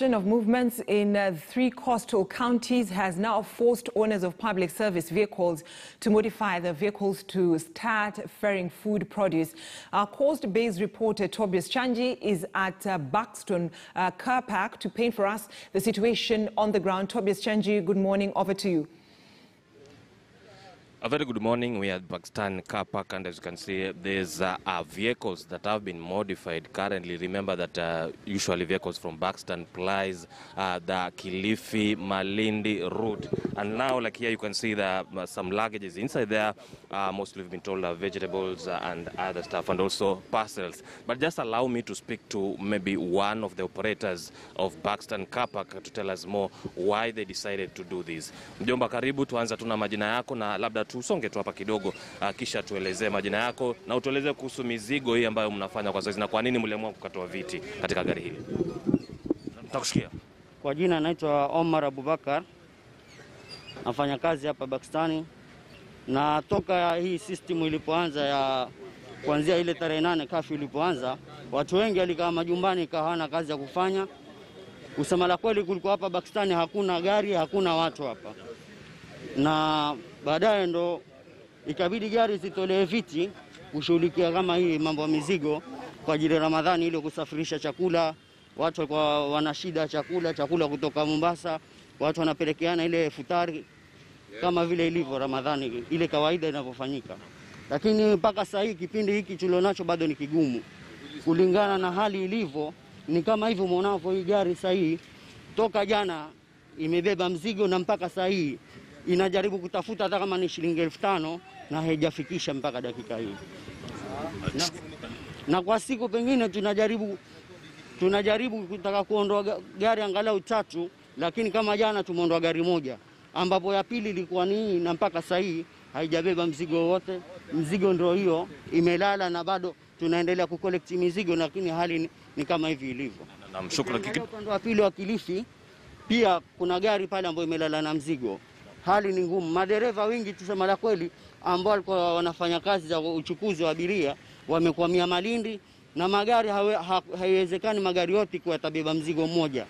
of movements in uh, three coastal counties has now forced owners of public service vehicles to modify their vehicles to start ferrying food produce. Our coast-based reporter Tobias Chanji is at uh, Buxton uh, Car Park to paint for us the situation on the ground. Tobias Chanji, good morning. Over to you. A very good morning. We are at Pakistan car park, and as you can see, these uh, are vehicles that have been modified currently. Remember that uh, usually vehicles from Pakistan plies uh, the Kilifi Malindi route, and now, like here, you can see the, uh, some luggage is inside there. Uh, mostly, we've been told are vegetables uh, and other stuff, and also parcels. But just allow me to speak to maybe one of the operators of Pakistan car park to tell us more why they decided to do this. Mjomba, karibu tuanza, tuna majina yako na labda tusonge tu hapa kidogo, ah, kisha tuelezee majina yako na utueleze kuhusu mizigo hii ambayo mnafanya kwa sasa na kwa nini mliamua kukatoa viti katika gari hili. Nakushikia. Kwa jina naitwa Omar Abubakar, nafanya kazi hapa Pakistani na toka hii system ilipoanza ya kuanzia ile tarehe nane kafi ilipoanza, watu wengi walikaa majumbani, kawana kazi ya kufanya. Kusema la kweli, kulikuwa hapa Pakistani hakuna gari, hakuna watu hapa na baadaye ndo ikabidi gari zitolee viti kushughulikia kama hii mambo ya mizigo kwa ajili ya Ramadhani ili kusafirisha chakula. Watu kwa wana shida chakula chakula kutoka Mombasa, watu wanapelekeana ile futari kama vile ilivyo Ramadhani ile kawaida inavyofanyika, lakini mpaka saa hii kipindi hiki tulionacho bado ni kigumu kulingana na hali ilivyo. Ni kama hivyo mwanavyo, hii gari saa hii toka jana imebeba mzigo na mpaka saa hii inajaribu kutafuta hata kama ni shilingi elfu tano na haijafikisha mpaka dakika hii na, na kwa siku pengine tunajaribu tunajaribu kutaka kuondoa gari angalau tatu, lakini kama jana tumeondoa gari moja ambapo ya pili ilikuwa nii, na mpaka sasa hii haijabeba mzigo wowote. Mzigo ndio hiyo imelala, na bado tunaendelea kucollect mizigo, lakini hali ni, ni kama hivi ilivyo. Upande wa pili wa Kilifi pia kuna gari pale ambayo imelala na mzigo hali ni ngumu. Madereva wengi tuseme la kweli, ambao walikuwa wanafanya kazi za uchukuzi wa abiria wamekwamia Malindi, na magari haiwezekani ha, magari yote kuwa yatabeba mzigo mmoja.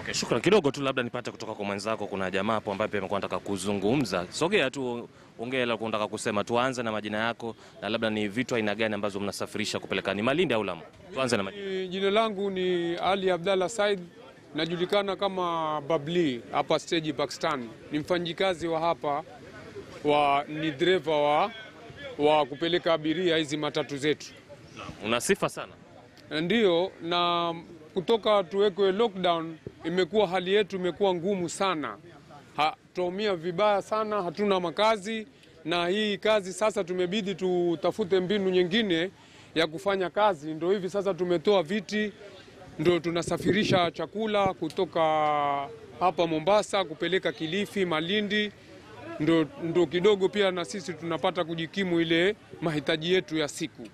Okay, shukrani kidogo tu, labda nipate kutoka kwa mwenzako. Kuna jamaa hapo ambaye pia amekuwa anataka kuzungumza. Sogea tu, ongea unataka kusema. Tuanze na majina yako na labda ni vitu aina gani ambazo mnasafirisha kupeleka, ni Malindi au Lamu? Tuanze na majina. Jina langu ni Ali Abdalla Said Najulikana kama Babli hapa steji Pakistan. Ni mfanyikazi wa hapa wa ni dereva wa, wa kupeleka abiria hizi matatu zetu. Una sifa sana ndiyo, na kutoka tuwekwe lockdown imekuwa hali yetu imekuwa ngumu sana, tuaumia vibaya sana, hatuna makazi na hii kazi sasa tumebidi tutafute mbinu nyingine ya kufanya kazi. Ndio hivi sasa tumetoa viti ndio tunasafirisha chakula kutoka hapa Mombasa kupeleka Kilifi, Malindi, ndio kidogo pia na sisi tunapata kujikimu ile mahitaji yetu ya siku.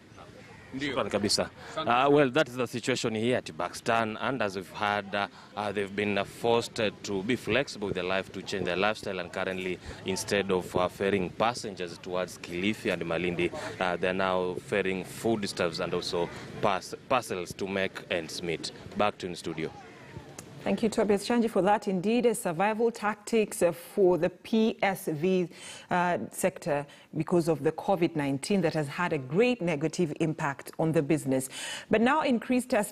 Shukrani kabisa. Uh, well, that is the situation here at Pakistan and as we've heard uh, uh, they've been uh, forced uh, to be flexible with their life to change their lifestyle and currently instead of uh, ferrying passengers towards Kilifi and Malindi uh, they're now ferrying foodstuffs and also pass parcels to make ends meet. Back to in studio. Thank you, Tobias Shanji, for that. Indeed, a survival tactics for the PSV uh, sector because of the COVID-19 that has had a great negative impact on the business. But now increased testing.